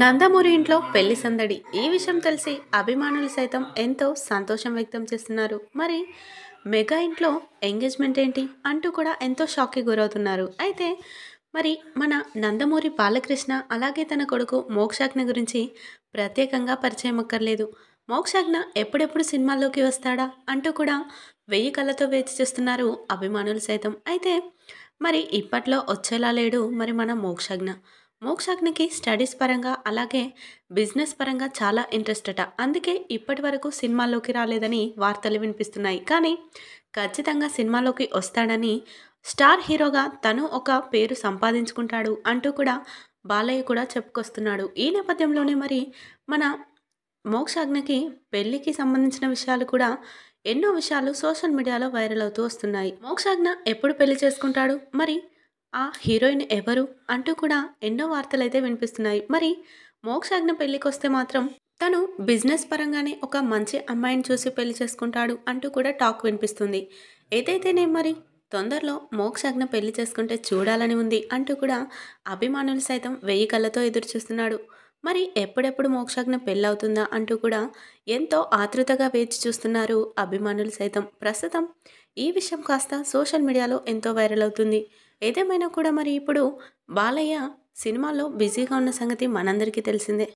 నందమూరి ఇంట్లో పెళ్లి సందడి ఈ విషయం తెలిసి అభిమానులు సైతం ఎంతో సంతోషం వ్యక్తం చేస్తున్నారు మరి మెగా ఇంట్లో ఎంగేజ్మెంట్ ఏంటి అంటూ కూడా ఎంతో షాక్కి గురవుతున్నారు అయితే మరి మన నందమూరి బాలకృష్ణ అలాగే తన కొడుకు మోక్షాజ్ఞ గురించి ప్రత్యేకంగా పరిచయం అక్కర్లేదు మోక్షాజ్ఞ ఎప్పుడెప్పుడు సినిమాల్లోకి వస్తాడా అంటూ కూడా వెయ్యి కళ్ళతో వేచి చూస్తున్నారు అభిమానులు సైతం అయితే మరి ఇప్పట్లో వచ్చేలా లేడు మరి మన మోక్షజ్ఞ మోక్షాగ్నికి స్టడీస్ పరంగా అలాగే బిజినెస్ పరంగా చాలా ఇంట్రెస్ట్ అట అందుకే ఇప్పటి వరకు సినిమాల్లోకి రాలేదని వార్తలు వినిపిస్తున్నాయి కానీ ఖచ్చితంగా సినిమాలోకి వస్తాడని స్టార్ హీరోగా తను ఒక పేరు సంపాదించుకుంటాడు అంటూ కూడా బాలయ్య కూడా చెప్పుకొస్తున్నాడు ఈ నేపథ్యంలోనే మరి మన మోక్షాగ్నికి పెళ్లికి సంబంధించిన విషయాలు కూడా ఎన్నో విషయాలు సోషల్ మీడియాలో వైరల్ అవుతూ వస్తున్నాయి మోక్షాజ్ఞ ఎప్పుడు పెళ్లి చేసుకుంటాడు మరి ఆ హీరోయిన్ ఎవరు అంటూ కూడా ఎన్నో వార్తలైతే వినిపిస్తున్నాయి మరి మోక్షాజ్ఞ పెళ్ళికొస్తే మాత్రం తను బిజినెస్ పరంగానే ఒక మంచి అమ్మాయిని చూసి పెళ్లి చేసుకుంటాడు అంటూ కూడా టాక్ వినిపిస్తుంది ఏదైతేనే మరి తొందరలో మోక్షాజ్ఞ పెళ్లి చేసుకుంటే చూడాలని ఉంది అంటూ కూడా అభిమానులు సైతం వెయ్యి కళ్ళతో ఎదురు చూస్తున్నాడు మరి ఎప్పుడెప్పుడు మోక్షాజ్ఞ పెళ్ళవుతుందా అంటూ కూడా ఎంతో ఆతృతగా వేచి చూస్తున్నారు అభిమానులు సైతం ప్రస్తుతం ఈ విషయం కాస్త సోషల్ మీడియాలో ఎంతో వైరల్ అవుతుంది ఏదేమైనా కూడా మరి ఇప్పుడు బాలయ్య సినిమాలో బిజీగా ఉన్న సంగతి మనందరికీ తెలిసిందే